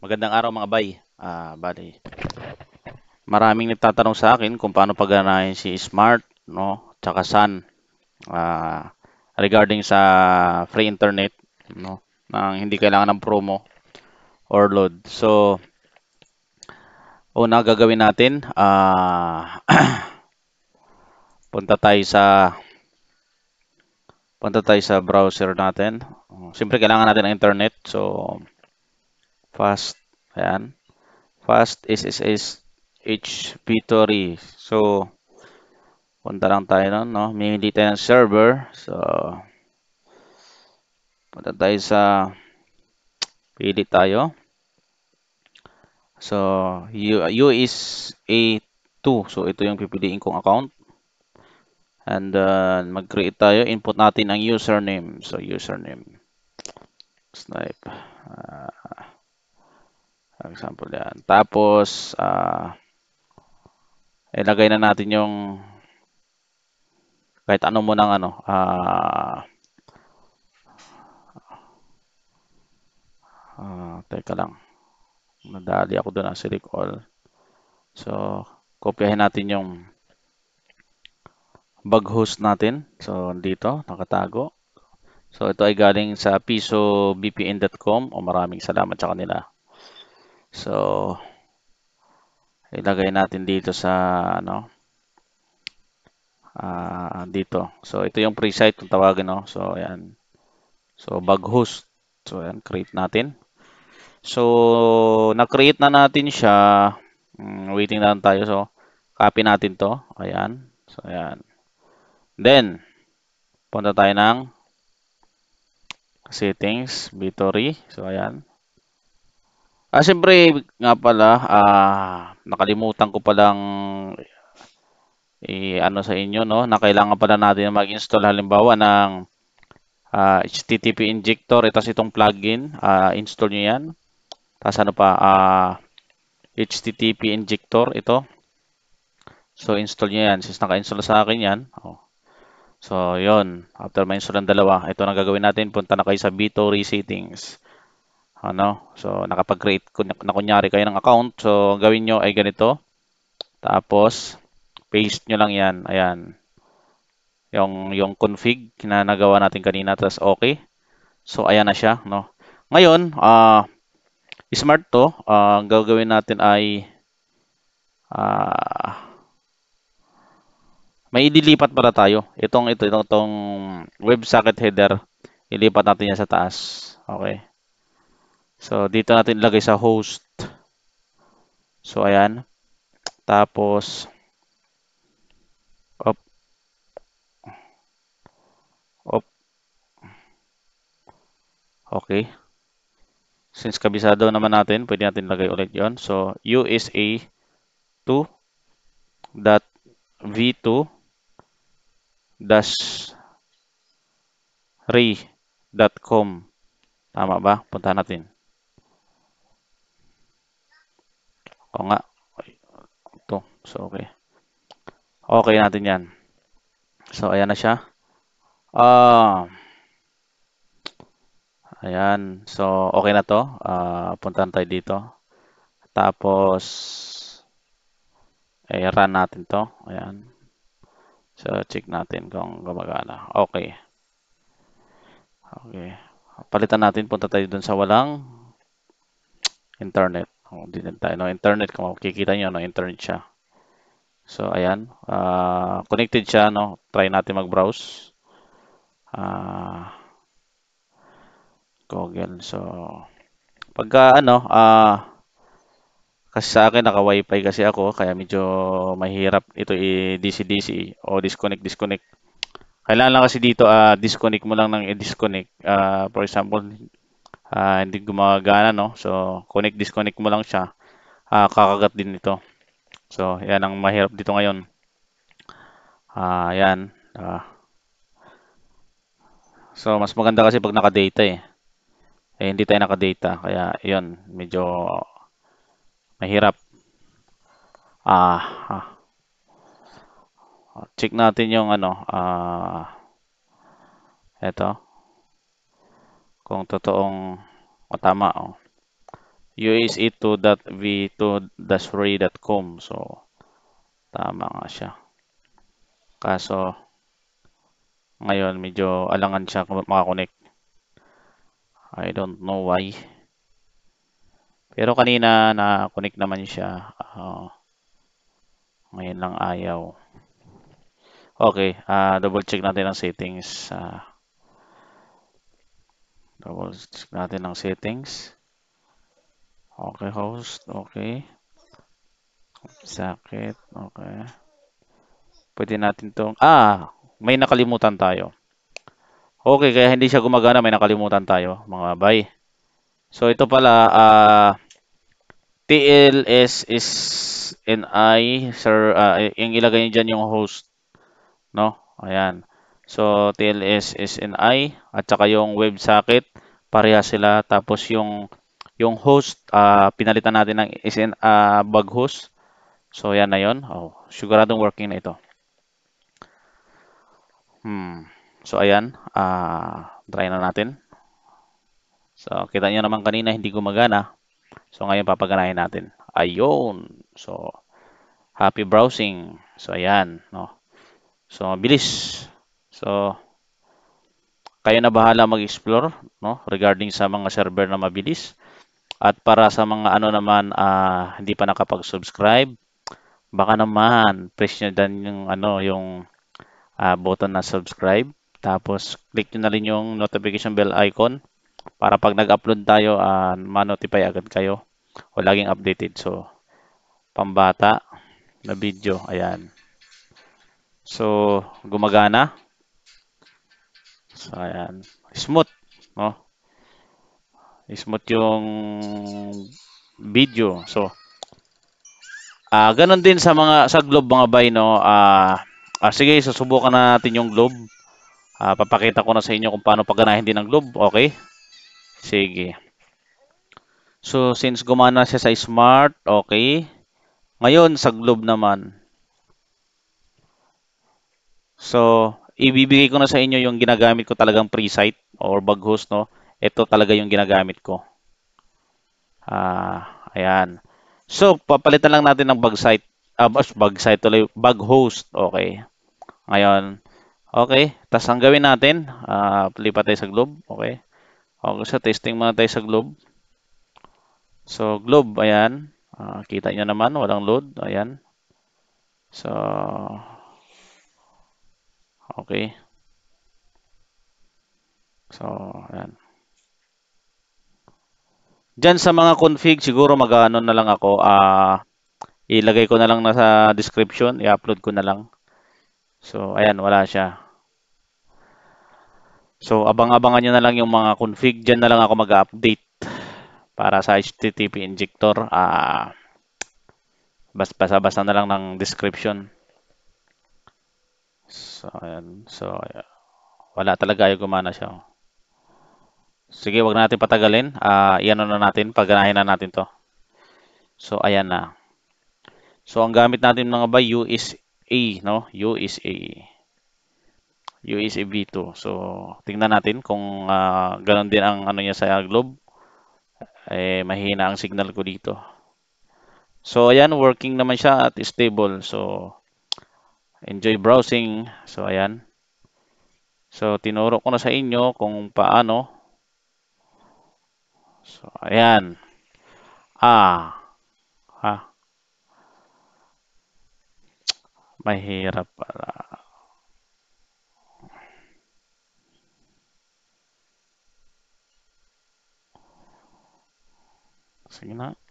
Magandang araw mga bay. Ah, bali. Maraming nagtatanong sa akin kung paano pagganahin si Smart, no? Tsaka San Ah, regarding sa free internet, no? Nang hindi kailangan ng promo or load. So, una gagawin natin, ah, punta tayo sa punta tayo sa browser natin. Siyempre kailangan natin ng internet. So, fast ayan fast SSS H Victory so punta lang tayo nun no hindi tayo ng server so punta tayo sa pili tayo so U, is A2 so ito yung pipiliin kong account and uh, mag-create tayo input natin ang username so username snipe uh, example, yan. Tapos, uh, ilagay na natin yung kahit ano mo ng ano, ah, uh, uh, teka lang. Nadali ako doon ang ah, select all. So, kopyahin natin yung bug host natin. So, dito, nakatago. So, ito ay galing sa pisobpn.com o maraming salamat sa kanila. So, ilagay natin dito sa ano uh, dito. So, ito yung pre-site kung tawagin. No? So, ayan. So, bag host. So, ayan. Create natin. So, na-create na natin siya. Mm, waiting na lang tayo. So, copy natin to. Ayan. So, ayan. Then, punta tayo ng settings, Vitory. So, ayan. Ah, siyempre, nga pala, ah, nakalimutan ko palang eh, ano sa inyo, no, na kailangan pala natin mag-install halimbawa ng ah, HTTP injector, itas itong plugin, ah, install nyo yan. Tapos ano pa, ah, HTTP injector, ito. So, install nyo yan. Since naka-install sa akin yan, oh. So, yon After ma-install ang dalawa, ito na gagawin natin. Punta na kayo sa BitOri settings ano so nakapag-create na kunyari kayo ng account so gawin nyo ay ganito tapos paste nyo lang yan ayan yung yung config na nagawa natin kanina tapos okay so ayan na siya no ngayon uh, smart to uh, ang gagawin natin ay uh, may ililipat para tayo itong ito itong, itong websocket header ilipat natin yan sa taas okay So, dito natin ilagay sa host. So, ayan. Tapos, op, op, okay. Since kabisado naman natin, pwede natin ilagay ulit yon So, USA 2 dot V2 dash re.com. Tama ba? Puntahan natin. O nga. Ito. So, okay. Okay natin yan. So, ayan na siya. Ah... Uh, Ayan. So, okay na to. Uh, ah, puntaan tayo dito. Tapos, eh, run natin to. Ayan. So, check natin kung gumagana. Okay. Okay. Palitan natin. Punta tayo dun sa walang internet. Oh, din tayo no? internet kung makikita niyo no internet siya. So ayan, uh, connected siya no. Try natin mag-browse. Uh, Google. So pagka ah, ano, ah uh, kasi sa akin naka-wifi kasi ako kaya medyo mahirap ito i-DC-DC o disconnect disconnect. Kailangan lang kasi dito uh, disconnect mo lang ng i-disconnect. Uh, for example, uh, hindi gumagana no so connect disconnect mo lang siya uh, kakagat din ito so yan ang mahirap dito ngayon uh, yan uh, so mas maganda kasi pag naka data eh eh hindi tayo naka data kaya yun medyo mahirap ah uh, check natin yung ano ah uh, eto kung totoong o tama o. USE2.v2-free.com e So, tama nga siya. Kaso, ngayon medyo alangan siya kung makakonect. I don't know why. Pero kanina na-connect naman siya. Uh, ngayon lang ayaw. Okay, uh, double check natin ang settings. Uh, Double check natin ang settings. Okay, host. Okay. Sakit. Okay. Pwede natin tong Ah! May nakalimutan tayo. Okay, kaya hindi siya gumagana. May nakalimutan tayo, mga bay. So, ito pala, ah, uh, TLS is NI, sir, uh, yung ilagay niyo dyan yung host. No? Ayan. So, TLS, SNI, at saka yung web socket, pareha sila. Tapos yung, yung host, uh, pinalitan natin ng SN, uh, ah, bug host. So, yan na yun. Oh, siguradong working na ito. Hmm. So, ayan. Uh, try na natin. So, kita nyo naman kanina, hindi gumagana. So, ngayon papaganahin natin. Ayun. So, happy browsing. So, ayan. No? So, bilis. So, kayo na bahala mag-explore no regarding sa mga server na mabilis. At para sa mga ano naman uh, hindi pa nakapag-subscribe, baka naman press niyo dan yung ano yung uh, button na subscribe. Tapos click niyo na rin yung notification bell icon para pag nag-upload tayo uh, ma-notify agad kayo o laging updated. So pambata na video, ayan. So gumagana. So, ayan. Smooth. No? Smooth yung video. So, ah uh, ganun din sa mga sa globe mga bay no. Ah, uh, sige, susubukan natin yung globe. Ah, papakita ko na sa inyo kung paano paganahin din ang globe, okay? Sige. So, since gumana siya sa smart, okay. Ngayon, sa globe naman. So, ibibigay ko na sa inyo yung ginagamit ko talagang pre sight or bug host, no? Ito talaga yung ginagamit ko. Ah, ayan. So, papalitan lang natin ng bug site. Uh, ah, bug site tuloy, bug host. Okay. Ngayon, okay. Tapos ang gawin natin, ah, lipat tayo sa globe. Okay. Okay, so testing muna tayo sa globe. So, globe, ayan. Ah, kita nyo naman, walang load. Ayan. So, Okay. So, ayan. Diyan sa mga config, siguro mag-ano na lang ako. Uh, ilagay ko na lang sa description. I-upload ko na lang. So, ayan. Wala siya. So, abang-abangan nyo na lang yung mga config. Diyan na lang ako mag-update para sa HTTP injector. Uh, ah, basta-basta na lang ng description. So, ayan. So, ayan. wala talaga ay gumana siya. Oh. Sige, wag natin patagalin. Uh, iyan na natin, pagganahin na natin to. So, ayan na. So, ang gamit natin mga is A, no? U is USA. USA V2. So, tingnan natin kung uh, ganun din ang ano niya sa globe. Eh, mahina ang signal ko dito. So, ayan, working naman siya at stable. So, enjoy browsing. So, ayan. So, tinuro ko na sa inyo kung paano. So, ayan. Ah. Ha. Mahirap pala. Sige na.